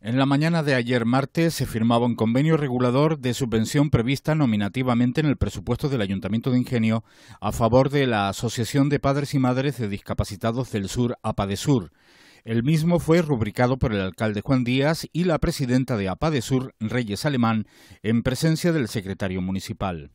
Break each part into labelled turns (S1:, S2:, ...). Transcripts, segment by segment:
S1: En la mañana de ayer martes se firmaba un convenio regulador de subvención prevista nominativamente en el presupuesto del Ayuntamiento de Ingenio a favor de la Asociación de Padres y Madres de Discapacitados del Sur, Sur. El mismo fue rubricado por el alcalde Juan Díaz y la presidenta de APA de Sur, Reyes Alemán, en presencia del secretario municipal.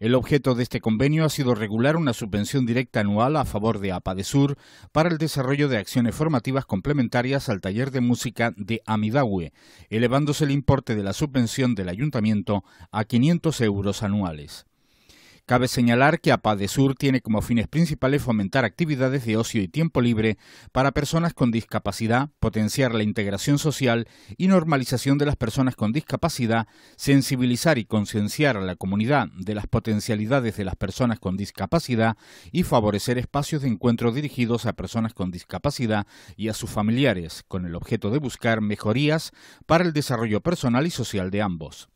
S1: El objeto de este convenio ha sido regular una subvención directa anual a favor de APA de Sur para el desarrollo de acciones formativas complementarias al taller de música de Amidahue, elevándose el importe de la subvención del ayuntamiento a 500 euros anuales. Cabe señalar que APA Sur tiene como fines principales fomentar actividades de ocio y tiempo libre para personas con discapacidad, potenciar la integración social y normalización de las personas con discapacidad, sensibilizar y concienciar a la comunidad de las potencialidades de las personas con discapacidad y favorecer espacios de encuentro dirigidos a personas con discapacidad y a sus familiares, con el objeto de buscar mejorías para el desarrollo personal y social de ambos.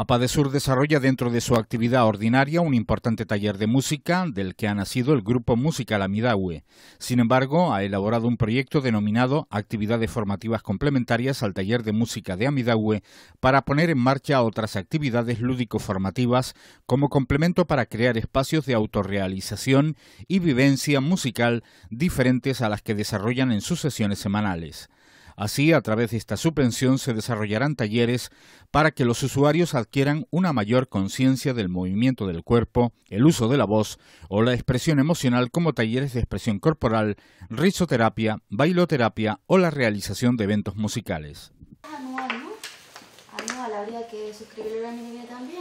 S1: Apadesur desarrolla dentro de su actividad ordinaria un importante taller de música del que ha nacido el grupo Musical Amidahue. Sin embargo, ha elaborado un proyecto denominado Actividades Formativas Complementarias al Taller de Música de Amidahue para poner en marcha otras actividades lúdico-formativas como complemento para crear espacios de autorrealización y vivencia musical diferentes a las que desarrollan en sus sesiones semanales. Así, a través de esta subvención se desarrollarán talleres para que los usuarios adquieran una mayor conciencia del movimiento del cuerpo, el uso de la voz o la expresión emocional como talleres de expresión corporal, risoterapia, bailoterapia o la realización de eventos musicales. también.